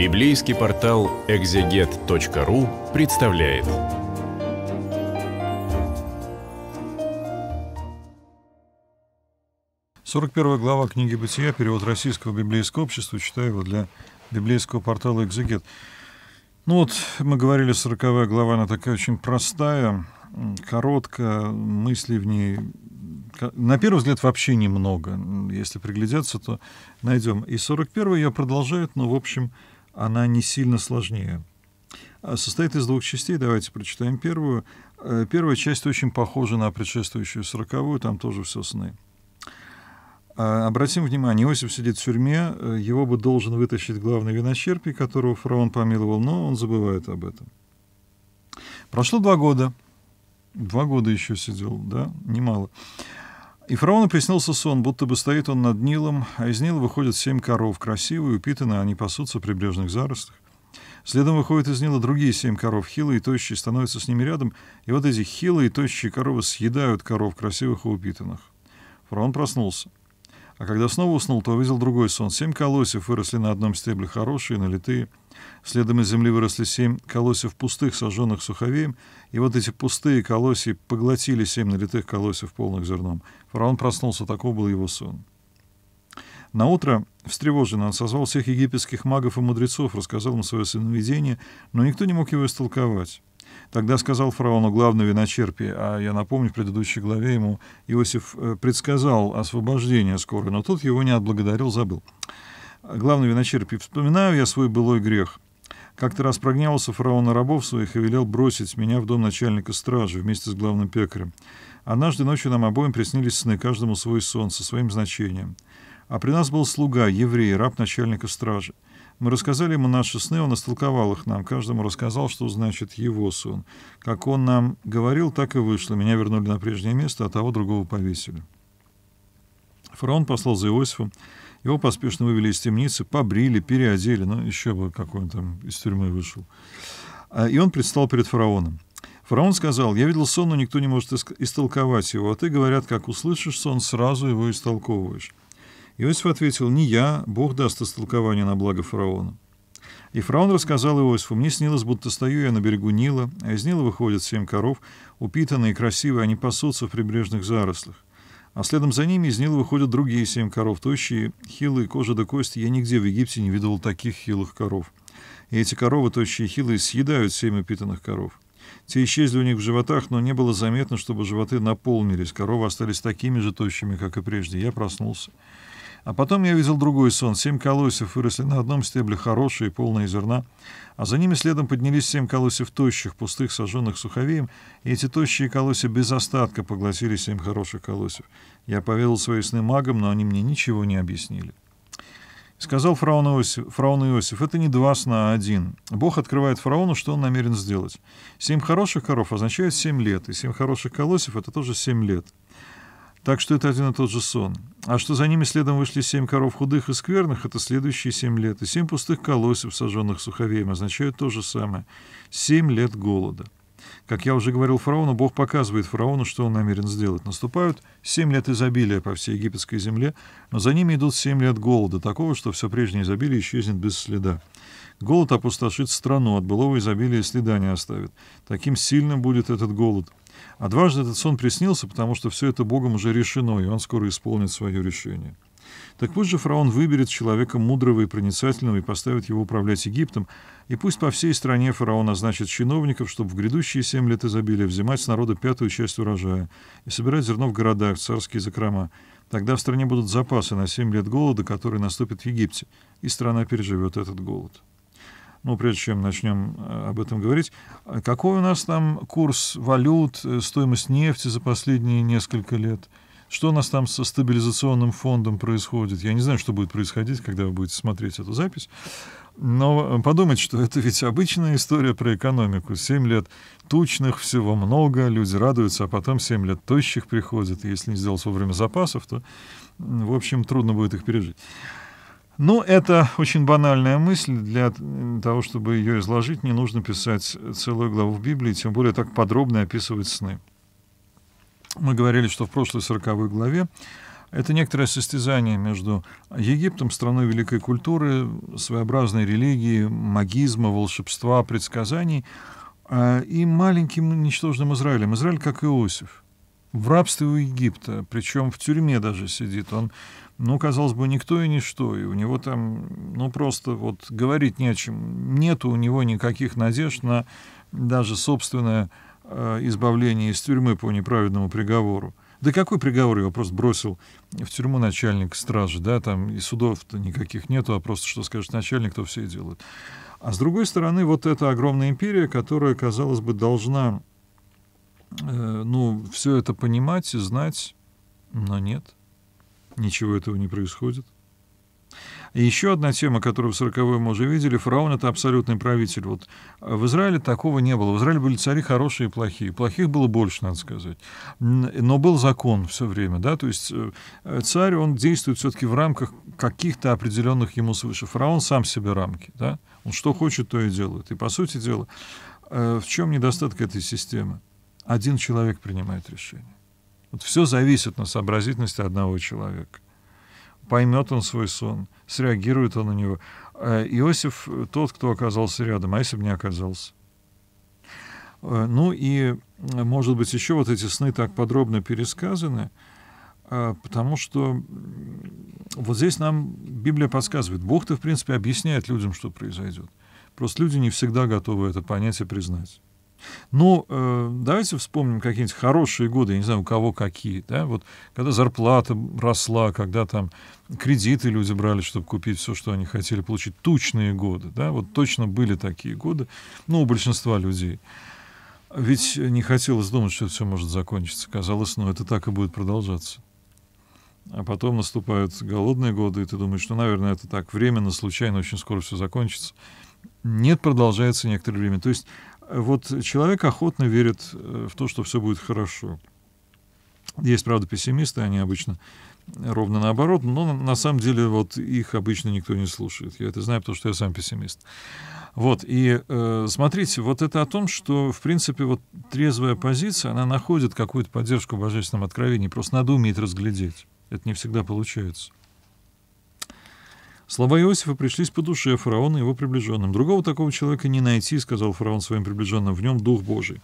Библейский портал экзегет.ру представляет. Сорок первая глава книги «Бытия», перевод российского библейского общества, читаю его для библейского портала «Экзегет». Ну вот, мы говорили, сороковая глава, она такая очень простая, короткая, мысли в ней на первый взгляд вообще немного. Если приглядеться, то найдем. И 41 ее продолжает, но, в общем, она не сильно сложнее. А, состоит из двух частей, давайте прочитаем первую. Э, первая часть очень похожа на предшествующую сороковую, там тоже все сны. А, обратим внимание, Иосиф сидит в тюрьме, э, его бы должен вытащить главный виночерпий, которого фараон помиловал, но он забывает об этом. Прошло два года. Два года еще сидел, да, немало. И фараону приснился сон, будто бы стоит он над Нилом, а из Нила выходят семь коров, красивые, упитанные, они пасутся в прибрежных заростах. Следом выходят из Нила другие семь коров, хилые и тощие, становятся с ними рядом, и вот эти хилые и тощие коровы съедают коров, красивых и упитанных. Фараон проснулся. А когда снова уснул, то увидел другой сон. Семь колосьев выросли на одном стебле хорошие, налитые. Следом из земли выросли семь колосьев пустых, сожженных суховеем. И вот эти пустые колосья поглотили семь налитых колосьев, полных зерном. Фараон проснулся, такой был его сон. На утро встревоженно он созвал всех египетских магов и мудрецов, рассказал им свое сновидение, но никто не мог его истолковать. Тогда сказал фараону главное виночерпие, а я напомню, в предыдущей главе ему Иосиф э, предсказал освобождение скоро, но тот его не отблагодарил, забыл. Главное виночерпие. «Вспоминаю я свой былой грех». Как-то раз прогневался фараон на рабов своих и велел бросить меня в дом начальника стражи вместе с главным пекарем. Однажды ночью нам обоим приснились сны, каждому свой сон со своим значением. А при нас был слуга, еврей, раб начальника стражи. Мы рассказали ему наши сны, он истолковал их нам. Каждому рассказал, что значит его сон. Как он нам говорил, так и вышло. Меня вернули на прежнее место, а того другого повесили. Фараон послал за Иосифом. Его поспешно вывели из темницы, побрили, переодели. Ну, еще бы какой он там из тюрьмы вышел. А, и он предстал перед фараоном. Фараон сказал, «Я видел сон, но никто не может истолковать его, а ты, говорят, как услышишь сон, сразу его истолковываешь». Иосиф ответил, «Не я, Бог даст истолкование на благо фараона». И фараон рассказал Иосифу, «Мне снилось, будто стою я на берегу Нила, а из Нила выходят семь коров, упитанные, и красивые, они пасутся в прибрежных зарослях. А следом за ними из Нила выходят другие семь коров, тощие, хилые, кожа до кости. Я нигде в Египте не видывал таких хилых коров. И эти коровы, тощие и хилые, съедают семь упитанных коров. Те исчезли у них в животах, но не было заметно, чтобы животы наполнились. Коровы остались такими же тощими, как и прежде. Я проснулся. А потом я видел другой сон. Семь колосьев выросли на одном стебле, хорошие, полные зерна. А за ними следом поднялись семь колосьев тощих, пустых, сожженных суховеем, и эти тощие колосья без остатка поглотили семь хороших колосьев. Я поведал свои сны магам, но они мне ничего не объяснили. Сказал фараон Иосиф, фараон Иосиф, это не два сна, а один. Бог открывает фараону, что он намерен сделать. Семь хороших коров означает семь лет, и семь хороших колосьев — это тоже семь лет. Так что это один и тот же сон. А что за ними следом вышли семь коров худых и скверных, это следующие семь лет. И семь пустых колосев, сожженных суховеем, означают то же самое. Семь лет голода. Как я уже говорил фараону, Бог показывает фараону, что он намерен сделать. Наступают семь лет изобилия по всей египетской земле, но за ними идут семь лет голода, такого, что все прежнее изобилие исчезнет без следа. Голод опустошит страну, от былого изобилия следа не оставит. Таким сильным будет этот голод — а дважды этот сон приснился, потому что все это Богом уже решено, и он скоро исполнит свое решение. Так пусть же фараон выберет человека мудрого и проницательного и поставит его управлять Египтом, и пусть по всей стране фараон назначит чиновников, чтобы в грядущие семь лет изобилия взимать с народа пятую часть урожая и собирать зерно в городах, царские закрома. Тогда в стране будут запасы на семь лет голода, который наступит в Египте, и страна переживет этот голод ну, прежде чем начнем э, об этом говорить, э, какой у нас там курс валют, э, стоимость нефти за последние несколько лет? Что у нас там со стабилизационным фондом происходит? Я не знаю, что будет происходить, когда вы будете смотреть эту запись. Но подумать, что это ведь обычная история про экономику. Семь лет тучных, всего много, люди радуются, а потом семь лет тощих приходят. Если не сделать вовремя запасов, то, в общем, трудно будет их пережить. Ну, это очень банальная мысль. Для того, чтобы ее изложить, не нужно писать целую главу в Библии, тем более так подробно описывать сны. Мы говорили, что в прошлой 40 главе это некоторое состязание между Египтом, страной великой культуры, своеобразной религии, магизма, волшебства, предсказаний, а, и маленьким ничтожным Израилем. Израиль, как Иосиф, в рабстве у Египта, причем в тюрьме даже сидит. Он ну, казалось бы, никто и ничто, и у него там, ну, просто вот говорить не о чем. Нет у него никаких надежд на даже собственное э, избавление из тюрьмы по неправедному приговору. Да какой приговор его просто бросил в тюрьму начальник стражи, да, там и судов-то никаких нету, а просто что скажет начальник, то все и делают. А с другой стороны, вот эта огромная империя, которая, казалось бы, должна, э, ну, все это понимать и знать, но нет — Ничего этого не происходит. И еще одна тема, которую в 40 мы уже видели, фараон — это абсолютный правитель. Вот а в Израиле такого не было. В Израиле были цари хорошие и плохие. Плохих было больше, надо сказать. Но был закон все время, да, то есть э, царь, он действует все-таки в рамках каких-то определенных ему свыше. Фараон сам себе рамки, да. Он что хочет, то и делает. И, по сути дела, э, в чем недостаток этой системы? Один человек принимает решение. Вот все зависит на сообразительности одного человека. Поймет он свой сон, среагирует он на него. Э, Иосиф э, тот, кто оказался рядом, а если бы не оказался. Э, ну и, может быть, еще вот эти сны так подробно пересказаны, потому что вот здесь нам Библия подсказывает. Бог-то, в принципе, объясняет людям, что произойдет. Просто люди не всегда готовы это понять и признать. Ну, э, давайте вспомним какие-нибудь хорошие годы, я не знаю, у кого какие, да, вот когда зарплата росла, когда там кредиты люди брали, чтобы купить все, что они хотели получить, тучные годы, да, вот точно были такие годы, ну, у большинства людей. Ведь не хотелось думать, что все может закончиться. Казалось, ну, это так и будет продолжаться. А потом наступают голодные годы, и ты думаешь, что, ну, наверное, это так временно, случайно, очень скоро все закончится. Нет, продолжается некоторое время. То есть вот человек охотно верит э, в то, что все будет хорошо. Есть, правда, пессимисты, они обычно ровно наоборот, но на самом деле вот их обычно никто не слушает. Я это знаю, потому что я сам пессимист. Вот, и э, смотрите, вот это о том, что, в принципе, вот трезвая позиция, она находит какую-то поддержку в божественном откровении, просто надо уметь разглядеть. Это не всегда получается. Слова Иосифа пришлись по душе фараона и его приближенным. «Другого такого человека не найти», — сказал фараон своим приближенным, — «в нем Дух Божий».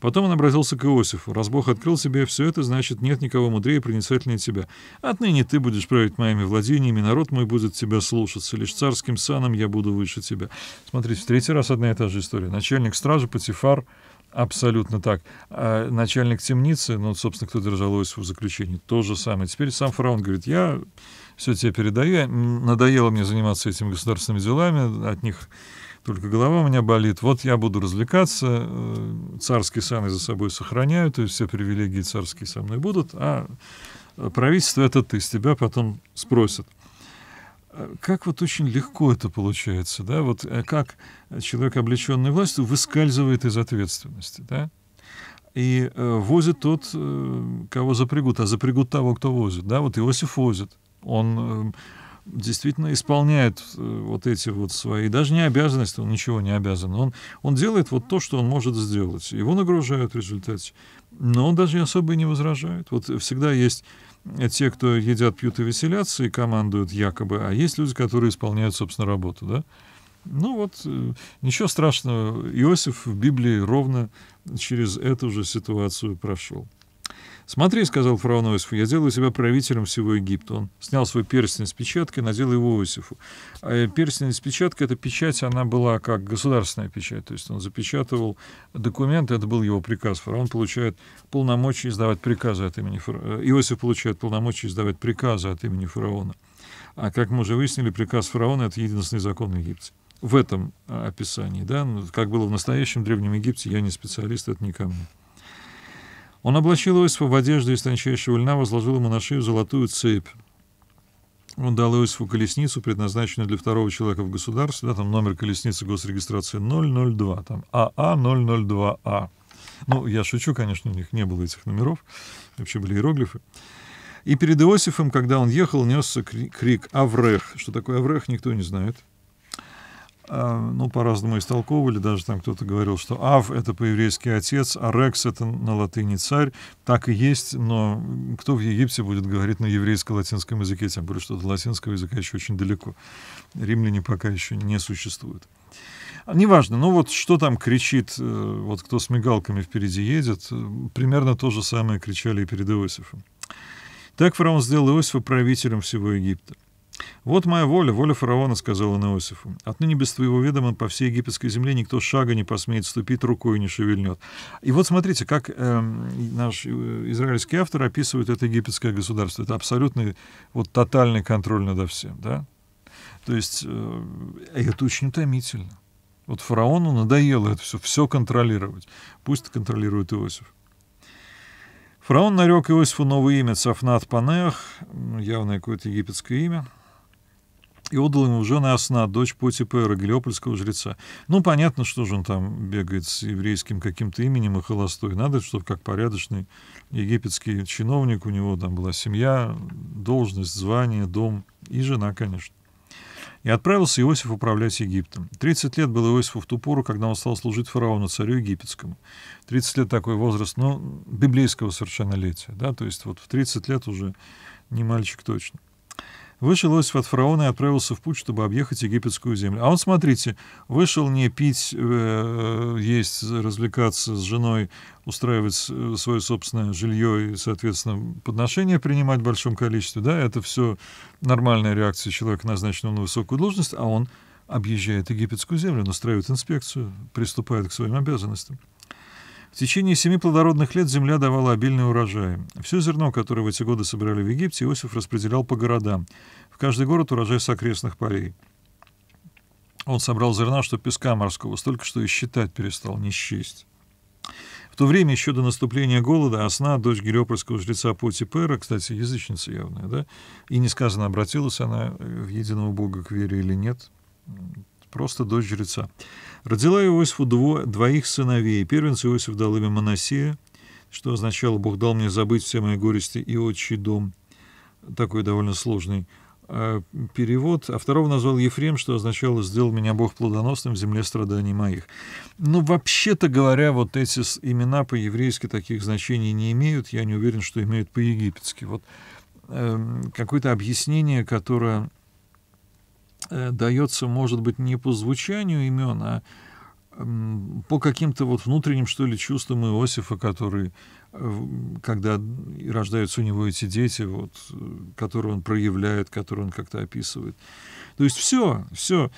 Потом он обратился к Иосифу. «Раз Бог открыл себе все это, значит, нет никого мудрее и проницательнее тебя. Отныне ты будешь править моими владениями, народ мой будет тебя слушаться. Лишь царским саном я буду выше тебя». Смотрите, в третий раз одна и та же история. Начальник стражи Патифар, абсолютно так. А начальник темницы, ну, собственно, кто держал Иосифа в заключении, то же самое. Теперь сам фараон говорит, я все тебе передаю. надоело мне заниматься этими государственными делами, от них только голова у меня болит. Вот я буду развлекаться, э, царские саны за собой сохраняют, то есть все привилегии царские со мной будут, а э, правительство это ты, с тебя потом спросят. Э, как вот очень легко это получается, да, вот как человек, облеченный властью, выскальзывает из ответственности, да, и э, возит тот, э, кого запрягут, а запрягут того, кто возит, да, вот Иосиф возит, он э, действительно исполняет э, вот эти вот свои, даже не обязанности, он ничего не обязан, он, он делает вот то, что он может сделать. Его нагружают в результате, но он даже особо и не возражает. Вот всегда есть э, те, кто едят, пьют и веселятся, и командуют якобы, а есть люди, которые исполняют, собственно, работу, да? Ну вот, ничего страшного, Иосиф в Библии ровно через эту же ситуацию прошел. «Смотри», — сказал фараон Фрауновисов, — «я делаю себя правителем всего Египта». Он снял свой перстень с печатки, надел его Иосифу. А э, перстень с печаткой — это печать, она была как государственная печать, то есть он запечатывал документы, это был его приказ. Фараон получает полномочия издавать приказы от имени фараона. Э, Иосиф получает полномочия издавать приказы от имени фараона. А как мы уже выяснили, приказ фараона — это единственный закон в Египте в этом а, описании, да, ну, как было в настоящем Древнем Египте, я не специалист, это не ко мне. Он облачил Иосифа в одежду из тончайшего льна, возложил ему на шею золотую цепь. Он дал Иосифу колесницу, предназначенную для второго человека в государстве. Да, там номер колесницы госрегистрации 002, там АА002А. А а. Ну, я шучу, конечно, у них не было этих номеров. Вообще были иероглифы. И перед Иосифом, когда он ехал, несся крик «Аврех». Что такое «Аврех», никто не знает. А, ну, по-разному истолковывали, даже там кто-то говорил, что Ав — это по-еврейски отец, а Рекс — это на латыни царь. Так и есть, но кто в Египте будет говорить на еврейско-латинском языке, тем более, что до латинского языка еще очень далеко. Римляне пока еще не существуют. А, неважно, ну вот что там кричит, э, вот кто с мигалками впереди едет, э, примерно то же самое кричали и перед Иосифом. Так фараон сделал Иосифа правителем всего Египта. «Вот моя воля, воля фараона», — сказала Иосифу. «Отныне без твоего ведома по всей египетской земле никто шага не посмеет ступить, рукой не шевельнет». И вот смотрите, как эм, э, наш израильский автор описывает это египетское государство. Это абсолютный, вот тотальный контроль над всем, да? То есть э, это очень утомительно. Вот фараону надоело это все, все контролировать. Пусть контролирует Иосиф. Фараон нарек Иосифу новое имя Цафнат Панех, явное какое-то египетское имя и отдал ему в жены Асна, дочь Потипера, Гелиопольского жреца. Ну, понятно, что же он там бегает с еврейским каким-то именем и холостой. Надо, чтобы как порядочный египетский чиновник, у него там была семья, должность, звание, дом и жена, конечно. И отправился Иосиф управлять Египтом. 30 лет был Иосифу в ту пору, когда он стал служить фараону, царю египетскому. 30 лет такой возраст, ну, библейского совершеннолетия, да, то есть вот в 30 лет уже не мальчик точно. Вышел Иосиф от фараона и отправился в путь, чтобы объехать египетскую землю. А он, смотрите, вышел не пить, э, есть, развлекаться с женой, устраивать э, свое собственное жилье и, соответственно, подношения принимать в большом количестве. Да, это все нормальная реакция человека, назначенного на высокую должность, а он объезжает египетскую землю, он устраивает инспекцию, приступает к своим обязанностям. В течение семи плодородных лет земля давала обильный урожай. Все зерно, которое в эти годы собирали в Египте, Иосиф распределял по городам. В каждый город урожай с окрестных полей. Он собрал зерна, что песка морского, столько, что и считать перестал, не счесть. В то время, еще до наступления голода, Осна, дочь гелиопольского жреца Потипера, кстати, язычница явная, да, и не сказано, обратилась она э, в единого бога к вере или нет, просто дочь жреца. Родила Иосифу дво, двоих сыновей. Первенца Иосиф дал имя Моносея, что означало «Бог дал мне забыть все мои горести и отчий дом». Такой довольно сложный э, перевод. А второго назвал Ефрем, что означало «Сделал меня Бог плодоносным в земле страданий моих». Ну, вообще-то говоря, вот эти имена по-еврейски таких значений не имеют. Я не уверен, что имеют по-египетски. Вот э, какое-то объяснение, которое Э, дается, может быть, не по звучанию имен, а по каким-то вот внутренним, что ли, чувствам Иосифа, который, э, когда рождаются у него эти дети, вот, которые он проявляет, которые он как-то описывает. То есть все, все.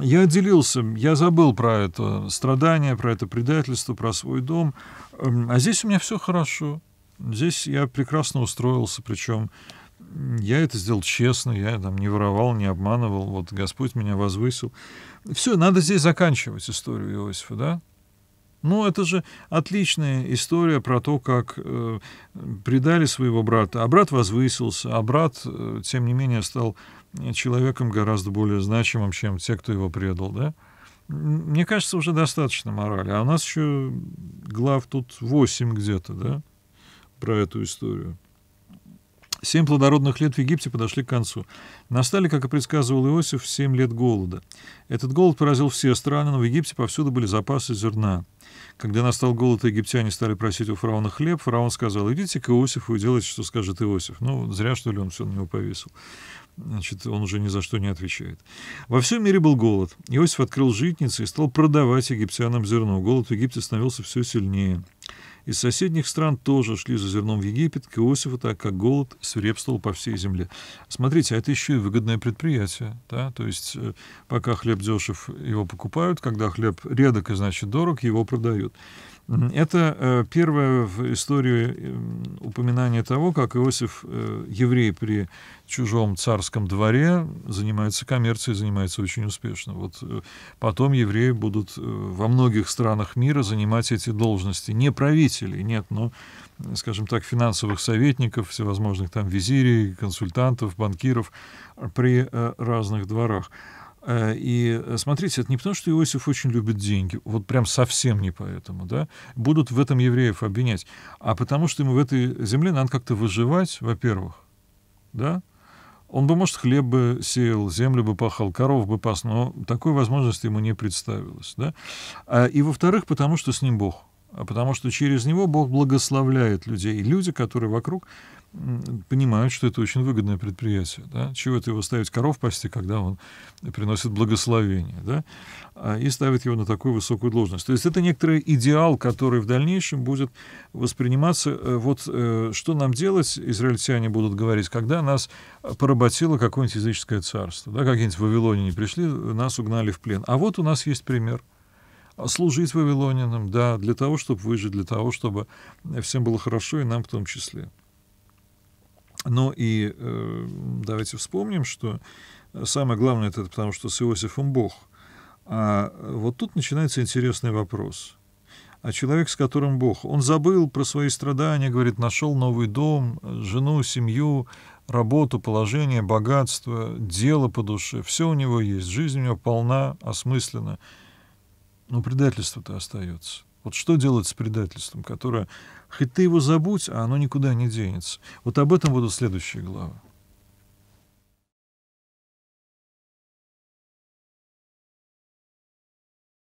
Я отделился, я забыл про это страдание, про это предательство, про свой дом. Эм, а здесь у меня все хорошо. Здесь я прекрасно устроился, причем я это сделал честно, я там не воровал, не обманывал, вот Господь меня возвысил. Все, надо здесь заканчивать историю Иосифа, да? Ну, это же отличная история про то, как э, предали своего брата, а брат возвысился, а брат, э, тем не менее, стал человеком гораздо более значимым, чем те, кто его предал, да? Мне кажется, уже достаточно морали. А у нас еще глав тут 8 где-то, да, про эту историю. Семь плодородных лет в Египте подошли к концу. Настали, как и предсказывал Иосиф, семь лет голода. Этот голод поразил все страны, но в Египте повсюду были запасы зерна. Когда настал голод, египтяне стали просить у фараона хлеб. Фараон сказал, идите к Иосифу и делайте, что скажет Иосиф. Ну, зря, что ли, он все на него повесил. Значит, он уже ни за что не отвечает. Во всем мире был голод. Иосиф открыл житницы и стал продавать египтянам зерно. Голод в Египте становился все сильнее. Из соседних стран тоже шли за зерном в Египет к Иосифу, так как голод свирепствовал по всей земле. Смотрите, а это еще и выгодное предприятие. Да? То есть э, пока хлеб дешев, его покупают, когда хлеб редок и значит дорог, его продают. Это э, первое в истории э, упоминание того, как Иосиф, э, еврей при чужом царском дворе, занимается коммерцией, занимается очень успешно. Вот потом евреи будут во многих странах мира занимать эти должности. Не правителей, нет, но, скажем так, финансовых советников, всевозможных там визирей, консультантов, банкиров при разных дворах. Э, и э, смотрите, это не потому, что Иосиф очень любит деньги, вот прям совсем не поэтому, да, будут в этом евреев обвинять, а потому что ему в этой земле надо как-то выживать, во-первых, да, он бы, может, хлеб бы сеял, землю бы пахал, коров бы пас, но такой возможности ему не представилось, да, а, и, во-вторых, потому что с ним Бог — а потому что через него Бог благословляет людей. И люди, которые вокруг, понимают, что это очень выгодное предприятие. Да? Чего это его ставить коров пасти, когда он приносит благословение, да? А, и ставит его на такую высокую должность. То есть это некоторый идеал, который в дальнейшем будет восприниматься. Э, вот э, что нам делать, израильтяне будут говорить, когда нас поработило какое-нибудь языческое царство, да? какие нибудь Вавилоне не пришли, нас угнали в плен. А вот у нас есть пример — служить вавилонянам, да, для того, чтобы выжить, для того, чтобы всем было хорошо, и нам в том числе. Но и э, давайте вспомним, что самое главное это потому, что с Иосифом Бог. А вот тут начинается интересный вопрос. А человек, с которым Бог, он забыл про свои страдания, говорит, нашел новый дом, жену, семью, работу, положение, богатство, дело по душе, все у него есть, жизнь у него полна, осмыслена. Но предательство-то остается. Вот что делать с предательством, которое, хоть ты его забудь, а оно никуда не денется. Вот об этом будут следующие главы.